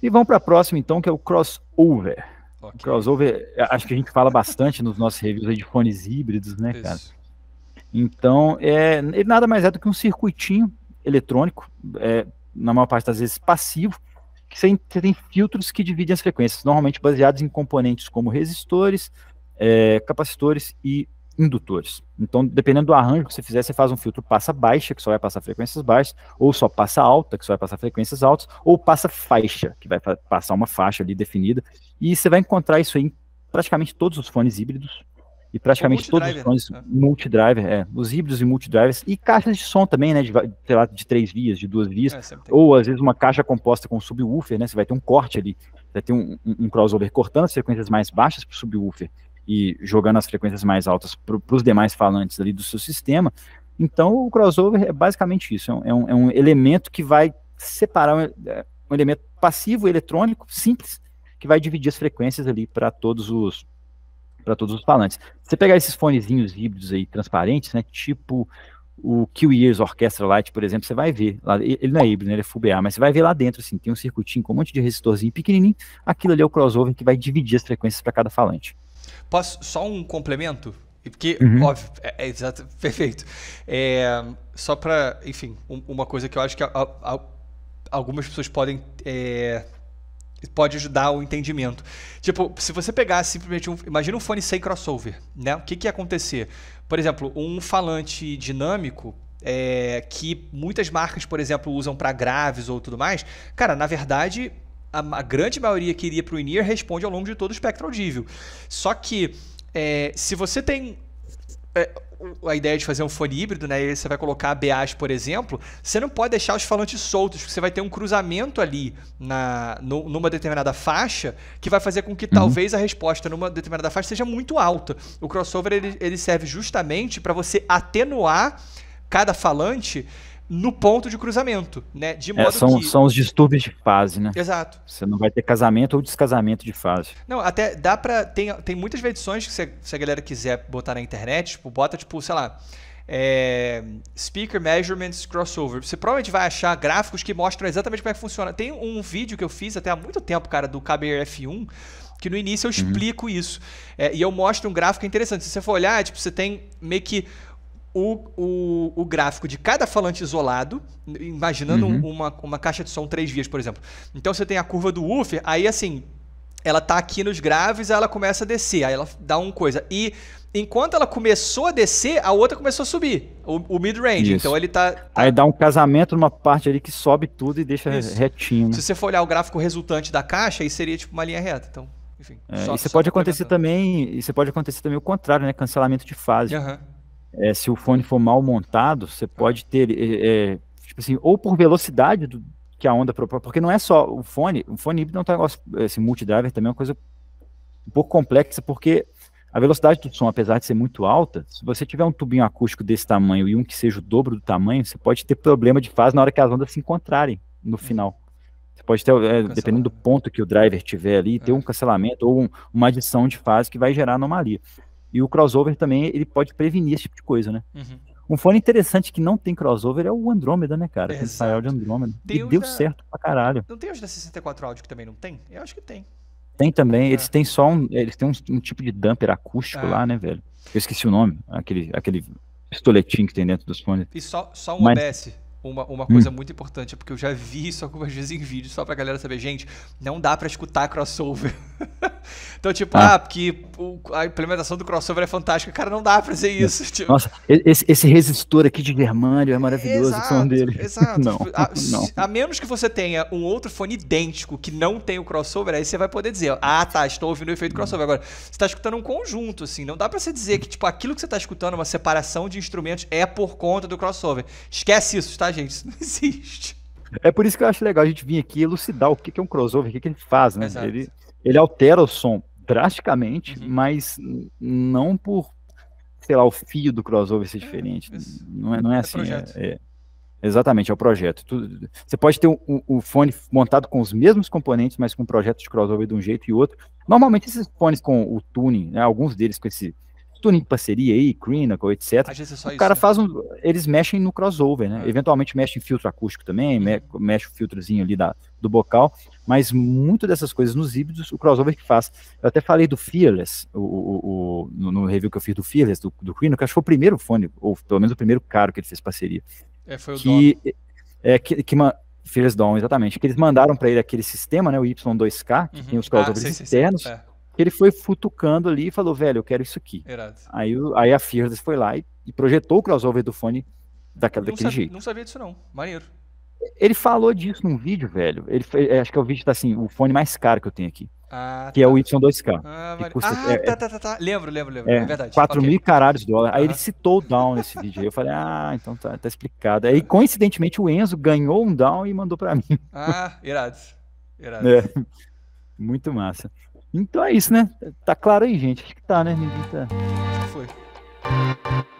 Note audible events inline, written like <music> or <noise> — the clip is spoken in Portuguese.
E vamos para a próxima, então, que é o crossover. Okay. O crossover, acho que a gente fala bastante nos nossos reviews de fones híbridos, né, Isso. cara? Então, é, ele nada mais é do que um circuitinho eletrônico, é, na maior parte das vezes passivo, que você tem filtros que dividem as frequências, normalmente baseados em componentes como resistores, é, capacitores e indutores. Então, dependendo do arranjo que você fizer, você faz um filtro passa baixa, que só vai passar frequências baixas, ou só passa alta, que só vai passar frequências altas, ou passa faixa, que vai passar uma faixa ali definida. E você vai encontrar isso em praticamente todos os fones híbridos e praticamente todos os fones né? multidriver, é, os híbridos e multidrivers e caixas de som também, né, de, sei lá, de três vias, de duas vias, é, ou às vezes uma caixa composta com subwoofer, né, você vai ter um corte ali, vai ter um, um, um crossover cortando as frequências mais baixas para o subwoofer e jogando as frequências mais altas para os demais falantes ali do seu sistema. Então, o crossover é basicamente isso: é um, é um é elemento que vai separar um, é, um elemento passivo eletrônico simples que vai dividir as frequências ali para todos os para todos os falantes. Você pegar esses fonezinhos híbridos aí transparentes, né, tipo o Q Years Orchestra Lite, por exemplo, você vai ver, ele não é híbrido, né, ele é full BA, mas você vai ver lá dentro, assim, tem um circuitinho com um monte de resistorzinho pequenininho, aquilo ali é o crossover que vai dividir as frequências para cada falante. Posso, só um complemento? Porque, uhum. óbvio, é, é exato, <laughs> perfeito. É, só para, enfim, um, uma coisa que eu acho que a, a, algumas pessoas podem. É, pode ajudar o entendimento. Tipo, se você pegar simplesmente um. Imagina um fone sem crossover, né? O que, que ia acontecer? Por exemplo, um falante dinâmico. É, que muitas marcas, por exemplo, usam para graves ou tudo mais. Cara, na verdade, a, a grande maioria que iria para o Inir responde ao longo de todo o espectro audível. Só que é, se você tem é, a ideia de fazer um fone híbrido, né? E você vai colocar BAs, por exemplo, você não pode deixar os falantes soltos, porque você vai ter um cruzamento ali na, no, numa determinada faixa que vai fazer com que uhum. talvez a resposta numa determinada faixa seja muito alta. O crossover ele, ele serve justamente para você atenuar cada falante no ponto de cruzamento, né? De é, modo é, são, que... são os distúrbios de fase, né? Exato. Você não vai ter casamento ou descasamento de fase. Não, até dá pra... Tem, tem muitas edições que se, se a galera quiser botar na internet, tipo, bota, tipo, sei lá... É, speaker Measurements Crossover. Você provavelmente vai achar gráficos que mostram exatamente como é que funciona. Tem um vídeo que eu fiz até há muito tempo, cara, do KBRF1, que no início eu uhum. explico uhum. isso. É, e eu mostro um gráfico interessante. Se você for olhar, tipo, você tem meio que o, o, o, gráfico de cada falante isolado, imaginando uhum. uma, uma caixa de som três vias, por exemplo. Então você tem a curva do woofer, aí assim, ela tá aqui nos graves, ela começa a descer, aí ela dá uma coisa. E enquanto ela começou a descer, a outra começou a subir, o, o mid-range. Então ele tá, tá, Aí dá um casamento numa parte ali que sobe tudo e deixa Isso. retinho. Né? Se você for olhar o gráfico resultante da caixa, aí seria tipo uma linha reta. Então, enfim. É, só, isso só pode acontecer também, isso pode acontecer também o contrário, né? Cancelamento de fase. Aham. Uhum é, se o fone for mal montado, você pode ter, é, é, tipo assim, ou por velocidade do, que a onda propõe, porque não é só o fone, o fone híbrido não é tá negócio, esse multidriver também é uma coisa um pouco complexa, porque a velocidade do som, apesar de ser muito alta, se você tiver um tubinho acústico desse tamanho e um que seja o dobro do tamanho, você pode ter problema de fase na hora que as ondas se encontrarem no uhum. final. Você pode ter, é, dependendo do ponto que o driver tiver ali, ter um é. cancelamento ou um, uma adição de fase que vai gerar anomalia. E o crossover também, ele pode prevenir esse tipo de coisa, né? Uhum. Um fone interessante que não tem crossover é o Andrômeda, né, cara? Exato. Tem de Andrômeda. e deu da... certo pra caralho. Não tem hoje da 64 áudio que também não tem? Eu acho que tem. Tem também. Ah. Eles têm só um. Eles têm um, um tipo de dumper acústico ah. lá, né, velho? Eu esqueci o nome. Aquele, aquele pistoletinho que tem dentro dos fones. E só, só um Mas... OBS. Uma, uma coisa hum. muito importante, é porque eu já vi isso algumas vezes em vídeo, só pra galera saber, gente, não dá para escutar crossover. <laughs> Então, tipo, ah, ah porque a implementação do crossover é fantástica. Cara, não dá pra fazer isso. <laughs> Tipo... Nossa, esse, esse, resistor aqui de germânio é, é maravilhoso, exato, o som dele. Exato. <laughs> não, tipo, a, <laughs> não. a menos que você tenha um outro fone idêntico que não tem o crossover, aí você vai poder dizer, ah, tá, estou ouvindo o efeito hum. crossover. Agora, você tá escutando um conjunto, assim, não dá pra você dizer que, tipo, aquilo que você tá escutando, uma separação de instrumentos, é por conta do crossover. Esquece isso, tá, gente? Isso não existe. É por isso que eu acho legal a gente vir aqui elucidar o que é um crossover, o que, é que ele faz, né? Ele, ele altera o som drasticamente, uhum. mas não por, sei lá, o fio do crossover ser é, diferente. É, não, é, não é, é assim. É, é, exatamente, é o projeto. você pode ter o, fone montado com os mesmos componentes, mas com projetos projeto de crossover de um jeito e outro. Normalmente esses fones com o tuning, né, alguns deles com esse tudo em parceria aí, Crinacle, etc. Às vezes é só o isso, cara né? faz um. Eles mexem no crossover, né? É. Eventualmente mexe em filtro acústico também, uhum. me, mexe o filtrozinho ali da, do bocal, mas muito dessas coisas nos híbridos, o crossover que faz. Eu até falei do Fearless, o, o, o no, no, review que eu fiz do Fearless, do, do Crinacle, acho que foi o primeiro fone, ou pelo menos o primeiro caro que ele fez parceria. É, foi o que, É, que, que man, Fearless Dawn, exatamente. Que eles mandaram para ele aquele sistema, né? O Y2K, que uhum. tem os crossovers ah, externos. é ele foi futucando ali e falou, velho, eu quero isso aqui. Aí, aí a Fearless foi lá e, e, projetou o crossover do fone daquela, não daquele jeito. Não sabia disso não, maneiro. Ele falou disso num vídeo, velho. Ele, é, acho que é o vídeo tá assim, o fone mais caro que eu tenho aqui. Ah, que tá. é o Y2K. Ah, vale. custa, é, tá, tá, tá, tá. Lembro, lembro, lembro. É, é verdade. 4 okay. mil caralhos de dólar. Aí ele citou o down nesse vídeo. Aí eu falei, ah, então tá, tá explicado. Aí, coincidentemente, o Enzo ganhou um down e mandou pra mim. Ah, irado. Irado. É. Muito massa. Então é isso, né? Tá claro aí, gente? Acho que tá, né? Ninguém tá... Foi.